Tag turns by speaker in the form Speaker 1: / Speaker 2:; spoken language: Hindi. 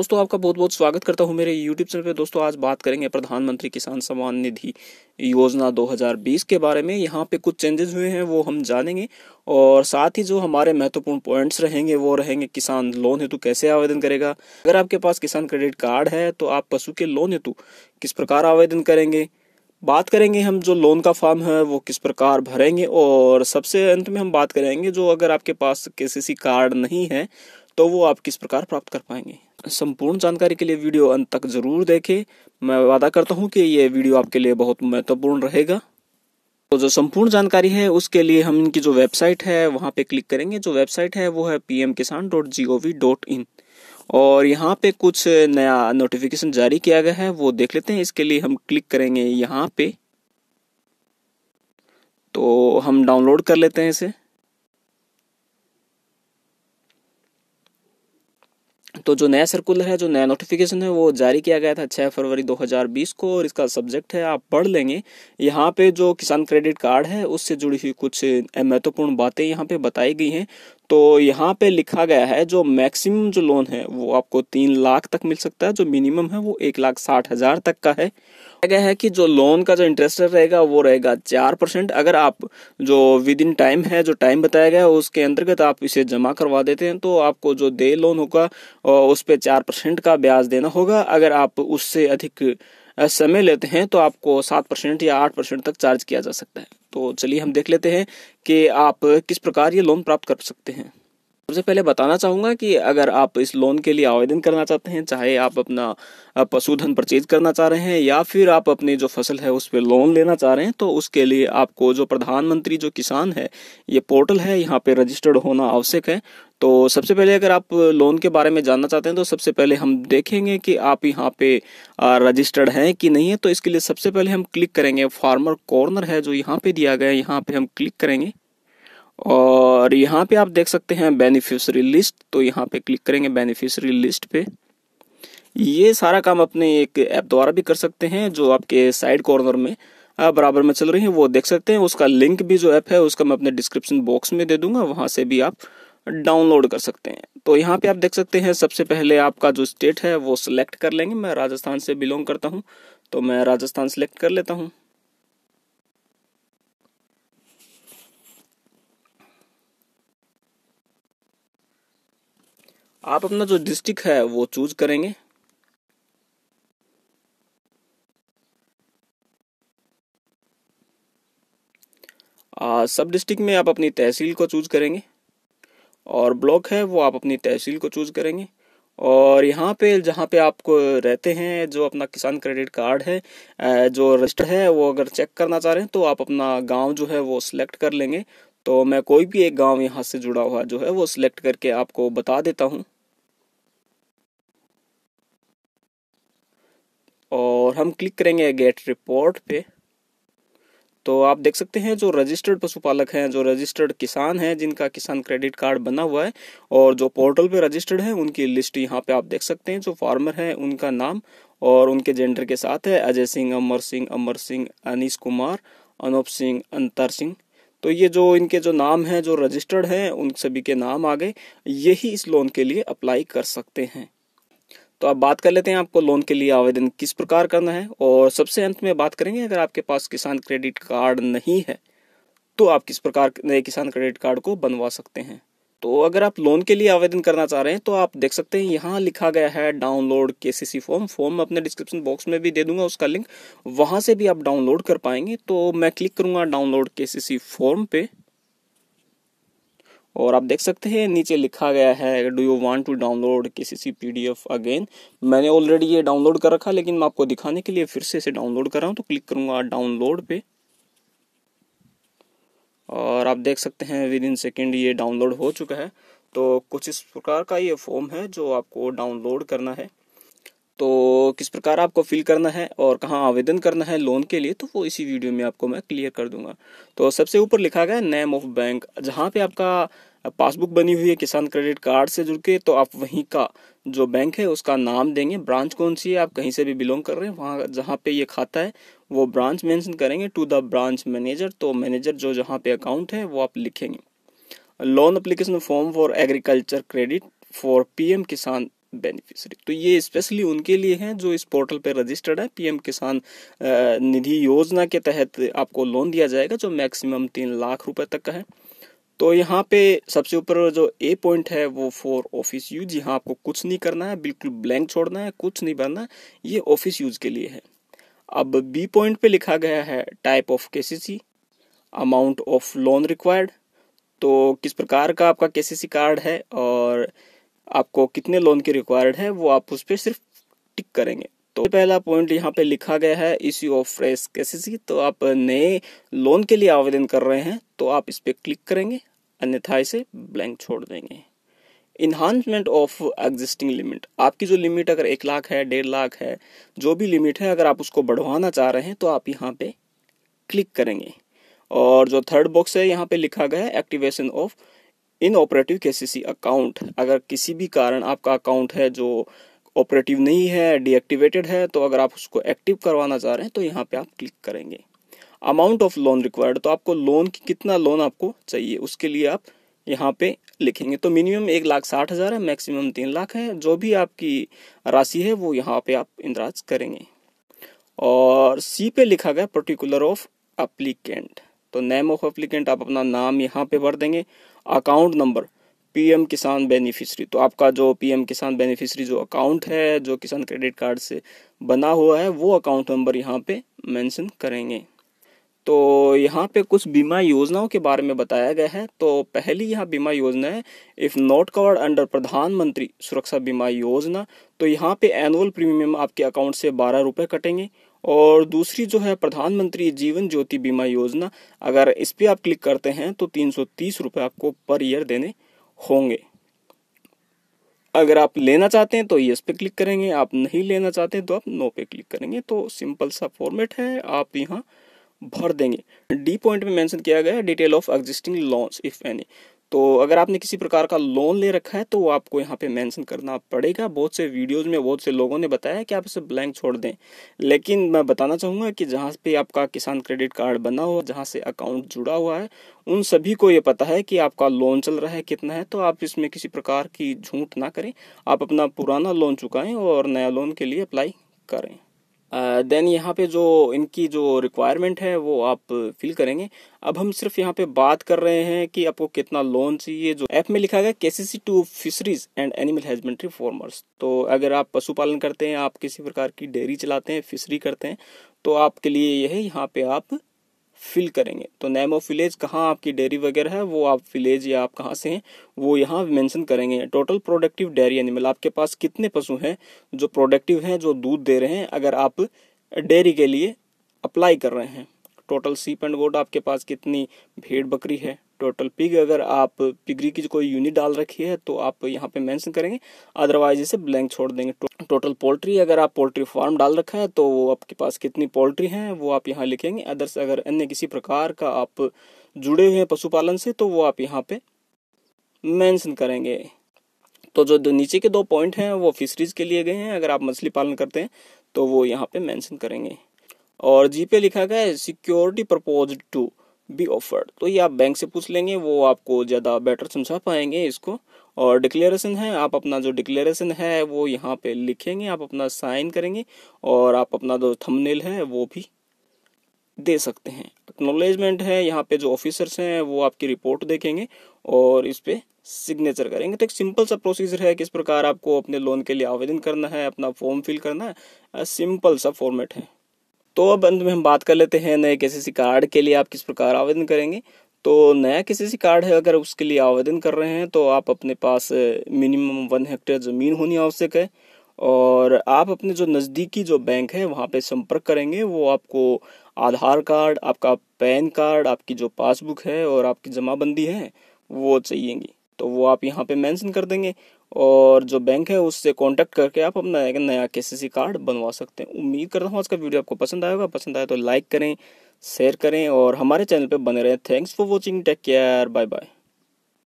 Speaker 1: दोस्तों आपका बहुत बहुत स्वागत करता हूँ मेरे YouTube चैनल पे दोस्तों आज बात करेंगे प्रधानमंत्री किसान सम्मान निधि योजना 2020 के बारे में यहाँ पे कुछ चेंजेस हुए हैं वो हम जानेंगे और साथ ही जो हमारे महत्वपूर्ण पॉइंट्स रहेंगे वो रहेंगे किसान लोन हेतु कैसे आवेदन करेगा अगर आपके पास किसान क्रेडिट कार्ड है तो आप पशु के लोन हेतु किस प्रकार आवेदन करेंगे बात करेंगे हम जो लोन का फॉर्म है वो किस प्रकार भरेंगे और सबसे अंत में हम बात करेंगे जो अगर आपके पास के कार्ड नहीं है तो वो आप किस प्रकार प्राप्त कर पाएंगे संपूर्ण जानकारी के लिए वीडियो अंत तक जरूर देखें मैं वादा करता हूँ कि ये वीडियो आपके लिए बहुत महत्वपूर्ण रहेगा तो जो संपूर्ण जानकारी है उसके लिए हम इनकी जो वेबसाइट है वहाँ पे क्लिक करेंगे जो वेबसाइट है वो है P M Kisan dot G O V dot in और यहाँ पे कुछ नया नोटिफिकेशन जारी किया गया है वो देख लेते हैं इसके लिए हम क्लिक करेंगे यहाँ पे तो हम डाउनलोड कर लेते हैं इसे तो जो नया सर्कुलर है जो नया नोटिफिकेशन है वो जारी किया गया था छः फरवरी 2020 को और इसका सब्जेक्ट है आप पढ़ लेंगे यहाँ पे जो किसान क्रेडिट कार्ड है उससे जुड़ी हुई कुछ महत्वपूर्ण बातें यहाँ पे बताई गई हैं तो यहाँ पे लिखा गया है जो मैक्सिमम जो लोन है वो आपको तीन लाख तक मिल सकता है जो मिनिमम है वो एक लाख साठ हजार तक का है गया है कि जो लोन का जो इंटरेस्ट रहेगा वो रहेगा चार परसेंट अगर आप जो विद इन टाइम है जो टाइम बताया गया है उसके अंतर्गत आप इसे जमा करवा देते हैं तो आपको जो दे लोन होगा उस पर चार परसेंट का ब्याज देना होगा अगर आप उससे अधिक समय लेते हैं तो आपको सात परसेंट या आठ परसेंट तक चार्ज किया जा सकता है तो चलिए हम देख लेते हैं कि आप किस प्रकार ये लोन प्राप्त कर सकते हैं सबसे पहले बताना चाहूँगा कि अगर आप इस लोन के लिए आवेदन करना चाहते हैं चाहे आप अपना पशुधन परचेज करना चाह रहे हैं या फिर आप अपनी जो फसल है उस पर लोन लेना चाह रहे हैं तो उसके लिए आपको जो प्रधानमंत्री जो किसान है ये पोर्टल है यहाँ पे रजिस्टर्ड होना आवश्यक है तो सबसे पहले अगर आप लोन के बारे में जानना चाहते हैं तो सबसे पहले हम देखेंगे कि आप यहाँ पे रजिस्टर्ड हैं कि नहीं है तो इसके लिए सबसे पहले हम क्लिक करेंगे फार्मर कॉर्नर है जो यहाँ पे दिया गया है यहाँ पे हम क्लिक करेंगे और यहाँ पे आप देख सकते हैं बेनिफिशरी लिस्ट तो यहाँ पे क्लिक करेंगे बेनिफिशरी लिस्ट पे ये सारा काम अपने एक ऐप द्वारा भी कर सकते हैं जो आपके साइड कॉर्नर में बराबर में चल रही है वो देख सकते हैं उसका लिंक भी जो ऐप है उसका मैं अपने डिस्क्रिप्शन बॉक्स में दे दूंगा वहाँ से भी आप डाउनलोड कर सकते हैं तो यहाँ पे आप देख सकते हैं सबसे पहले आपका जो स्टेट है वो सिलेक्ट कर लेंगे मैं राजस्थान से बिलोंग करता हूँ तो मैं राजस्थान सेलेक्ट कर लेता हूँ आप अपना जो डिस्ट्रिक्ट है वो चूज करेंगे आ, सब डिस्ट्रिक्ट में आप अपनी तहसील को चूज करेंगे और ब्लॉक है वो आप अपनी तहसील को चूज करेंगे और यहाँ पे जहाँ पे आप रहते हैं जो अपना किसान क्रेडिट कार्ड है जो रजिस्टर है वो अगर चेक करना चाह रहे हैं तो आप अपना गांव जो है वो सिलेक्ट कर लेंगे तो मैं कोई भी एक गांव यहाँ से जुड़ा हुआ जो है वो सिलेक्ट करके आपको बता देता हूँ और हम क्लिक करेंगे गेट रिपोर्ट पे तो आप देख सकते हैं जो रजिस्टर्ड पशुपालक हैं जो रजिस्टर्ड किसान हैं जिनका किसान क्रेडिट कार्ड बना हुआ है और जो पोर्टल पे रजिस्टर्ड हैं उनकी लिस्ट यहाँ पे आप देख सकते हैं जो फार्मर हैं उनका नाम और उनके जेंडर के साथ है अजय सिंह अमर सिंह अमर सिंह अनिश कुमार अनूप सिंह अंतर सिंह तो ये जो इनके जो नाम हैं जो रजिस्टर्ड हैं उन सभी के नाम आ गए यही इस लोन के लिए अप्लाई कर सकते हैं तो आप बात कर लेते हैं आपको लोन के लिए आवेदन किस प्रकार करना है और सबसे अंत में बात करेंगे अगर आपके पास किसान क्रेडिट कार्ड नहीं है तो आप किस प्रकार नए किसान क्रेडिट कार्ड को बनवा सकते हैं तो अगर आप लोन के लिए आवेदन करना चाह रहे हैं तो आप देख सकते हैं यहाँ लिखा गया है डाउनलोड के सी सी फॉर्म फॉर्म अपने डिस्क्रिप्शन बॉक्स में भी दे दूंगा उसका लिंक वहाँ से भी आप डाउनलोड कर पाएंगे तो मैं क्लिक करूँगा डाउनलोड के सी सी फॉर्म पे और आप देख सकते हैं नीचे लिखा गया है do you want to download के C C P D F again मैंने ऑलरेडी ये डाउनलोड कर रखा लेकिन मैं आपको दिखाने के लिए फिर से इसे डाउनलोड कर रहा हूँ तो क्लिक करूँगा डाउनलोड पे और आप देख सकते हैं विद इन सेकेंड ये डाउनलोड हो चुका है तो कुछ इस प्रकार का ये फॉर्म है जो आपको डाउनलोड करना है तो किस प्रकार आपको फिल करना है और कहाँ आवेदन करना है लोन के लिए तो वो इसी वीडियो में आपको मैं क्लियर कर दूंगा तो सबसे ऊपर लिखा गया नेम ऑफ बैंक जहाँ पे आपका पासबुक बनी हुई है किसान क्रेडिट कार्ड से जुड़ के तो आप वहीं का जो बैंक है उसका नाम देंगे ब्रांच कौन सी है आप कहीं से भी बिलोंग कर रहे हैं वहाँ जहाँ पे ये खाता है वो ब्रांच मेंशन करेंगे टू द ब्रांच मैनेजर तो मैनेजर जो जहाँ पे अकाउंट है वो आप लिखेंगे loan application form for agriculture credit for PM Kisan beneficiary तो ये स्पेशली उनके लिए हैं जो इस पोर्टल पर रजिस्टर्ड है पीएम किसान निधि योजना के तहत आपको लोन दिया जाएगा जो मैक्सिमम तीन लाख रुपए तक का है तो यहाँ पे सबसे ऊपर जो ए पॉइंट है वो फॉर ऑफिस यूज यहाँ आपको कुछ नहीं करना है बिल्कुल ब्लैंक छोड़ना है कुछ नहीं भरना ये ऑफिस यूज के लिए है अब बी पॉइंट पे लिखा गया है type of KCC amount of loan required तो किस प्रकार का आपका केसीसी कार्ड है और आपको कितने लोन की रिक्वायर्ड है वो आप उस पर सिर्फ टिक करेंगे तो पहला पॉइंट यहाँ पे लिखा गया है इश्यू ऑफ फ्रेश केसीसी तो आप नए लोन के लिए आवेदन कर रहे हैं तो आप इस पर क्लिक करेंगे अन्यथा इसे ब्लैंक छोड़ देंगे इन्हांसमेंट ऑफ एग्जिस्टिंग लिमिट आपकी जो लिमिट अगर एक लाख है डेढ़ लाख है जो भी लिमिट है अगर आप उसको बढ़वाना चाह रहे हैं तो आप यहाँ पे क्लिक करेंगे और जो थर्ड बॉक्स है यहाँ पे लिखा गया है एक्टिवेशन ऑफ इन ऑपरेटिव के अकाउंट अगर किसी भी कारण आपका अकाउंट है जो ऑपरेटिव नहीं है डीएक्टिवेटेड है तो अगर आप उसको एक्टिव करवाना चाह रहे हैं तो यहाँ पे आप क्लिक करेंगे अमाउंट ऑफ लोन रिक्वायर्ड तो आपको लोन की कितना लोन आपको चाहिए उसके लिए आप यहाँ पे लिखेंगे तो मिनिमम एक लाख साठ हज़ार है मैक्सिमम तीन लाख है जो भी आपकी राशि है वो यहाँ पे आप इंदराज करेंगे और सी पे लिखा गया पर्टिकुलर ऑफ अप्लीकेंट तो नेम ऑफ अप्लीकेंट आप अपना नाम यहाँ पे भर देंगे account number PM Kisan beneficiary तो आपका जो पीएम किसान बेनिफिशरी जो अकाउंट है जो किसान क्रेडिट कार्ड से बना हुआ है वो अकाउंट नंबर यहाँ पे मेंशन करेंगे तो यहाँ पे कुछ बीमा योजनाओं के बारे में बताया गया है तो पहली यहाँ बीमा योजना है इफ़ नॉट कवर्ड अंडर प्रधानमंत्री सुरक्षा बीमा योजना तो यहाँ पे एनुअल प्रीमियम आपके अकाउंट से बारह रुपये कटेंगे और दूसरी जो है प्रधानमंत्री जीवन ज्योति बीमा योजना अगर इस पर आप क्लिक करते हैं तो तीन सौ तीस आपको पर ईयर देने होंगे अगर आप लेना चाहते हैं तो यस पे क्लिक करेंगे आप नहीं लेना चाहते हैं तो आप नो पे क्लिक करेंगे तो सिंपल सा फॉर्मेट है आप यहाँ भर देंगे डी पॉइंट में मेंशन किया गया है detail of existing loans if any तो अगर आपने किसी प्रकार का लोन ले रखा है तो वो आपको यहाँ पे मेंशन करना पड़ेगा बहुत से वीडियोस में बहुत से लोगों ने बताया कि आप इसे ब्लैंक छोड़ दें लेकिन मैं बताना चाहूँगा कि जहाँ पे आपका किसान क्रेडिट कार्ड बना हुआ जहाँ से अकाउंट जुड़ा हुआ है उन सभी को ये पता है कि आपका लोन चल रहा है कितना है तो आप इसमें किसी प्रकार की झूठ ना करें आप अपना पुराना लोन चुकाएं और नया लोन के लिए अप्लाई करें देन uh, यहाँ पे जो इनकी जो रिक्वायरमेंट है वो आप फिल करेंगे अब हम सिर्फ यहाँ पे बात कर रहे हैं कि आपको कितना लोन चाहिए जो ऐप में लिखा गया K C C to fisheries and animal husbandry farmers तो अगर आप पशुपालन करते हैं आप किसी प्रकार की डेयरी चलाते हैं फिशरी करते हैं तो आपके लिए यह यहाँ पे आप फिल करेंगे तो नेम ऑफ विलेज कहाँ आपकी डेयरी वगैरह है वो आप विलेज या आप कहाँ से हैं वो यहाँ मेंशन करेंगे टोटल प्रोडक्टिव डेयरी एनिमल आपके पास कितने पशु हैं जो प्रोडक्टिव हैं जो दूध दे रहे हैं अगर आप डेयरी के लिए अप्लाई कर रहे हैं टोटल सीप एंड गोट आपके पास कितनी भेड़ बकरी है टोटल पिग अगर आप पिगरी की कोई यूनिट डाल रखी है तो आप यहाँ पे मेंशन करेंगे अदरवाइज इसे ब्लैंक छोड़ देंगे टोटल पोल्ट्री अगर आप पोल्ट्री फार्म डाल रखा है तो वो आपके पास कितनी पोल्ट्री हैं वो आप यहाँ लिखेंगे अदर्स अगर अन्य किसी प्रकार का आप जुड़े हुए हैं पशुपालन से तो वो आप यहाँ पे मैंसन करेंगे तो जो दो नीचे के दो पॉइंट हैं वो फिशरीज के लिए गए हैं अगर आप मछली पालन करते हैं तो वो यहाँ पे मेंशन करेंगे और जी पे लिखा गया है security propose to be offered तो ये आप बैंक से पूछ लेंगे वो आपको ज़्यादा बेटर समझा पाएंगे इसको और डिक्लेरेशन है आप अपना जो डिक्लेरेशन है वो यहाँ पे लिखेंगे आप अपना साइन करेंगे और आप अपना जो थंबनेल है वो भी दे सकते हैं एक्नोलेजमेंट है यहाँ पे जो ऑफिसर्स हैं वो आपकी रिपोर्ट देखेंगे और इस पर सिग्नेचर करेंगे तो एक सिंपल सा प्रोसीजर है किस प्रकार आपको अपने लोन के लिए आवेदन करना है अपना फॉर्म फिल करना है सिंपल सा फॉर्मेट है तो अब अंत में हम बात कर लेते हैं नए सी कार्ड के लिए आप किस प्रकार आवेदन करेंगे तो नया सी कार्ड है अगर उसके लिए आवेदन कर रहे हैं तो आप अपने पास मिनिमम वन हेक्टेयर ज़मीन होनी आवश्यक है और आप अपने जो नज़दीकी जो बैंक है वहाँ पे संपर्क करेंगे वो आपको आधार कार्ड आपका पैन कार्ड आपकी जो पासबुक है और आपकी जमाबंदी है वो चाहिएगी तो वो आप यहाँ पे मेंशन कर देंगे और जो बैंक है उससे कांटेक्ट करके आप अपना एक नया के कार्ड बनवा सकते हैं उम्मीद करता हूँ आज का वीडियो आपको पसंद आएगा पसंद आए तो लाइक करें शेयर करें और हमारे चैनल पर बने रहें thanks for watching take care bye bye